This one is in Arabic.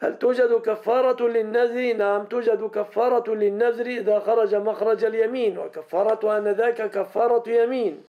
هل توجد كفارة للنذر؟ نعم توجد كفارة للنذر إذا خرج مخرج اليمين وكفارة أن ذاك كفارة يمين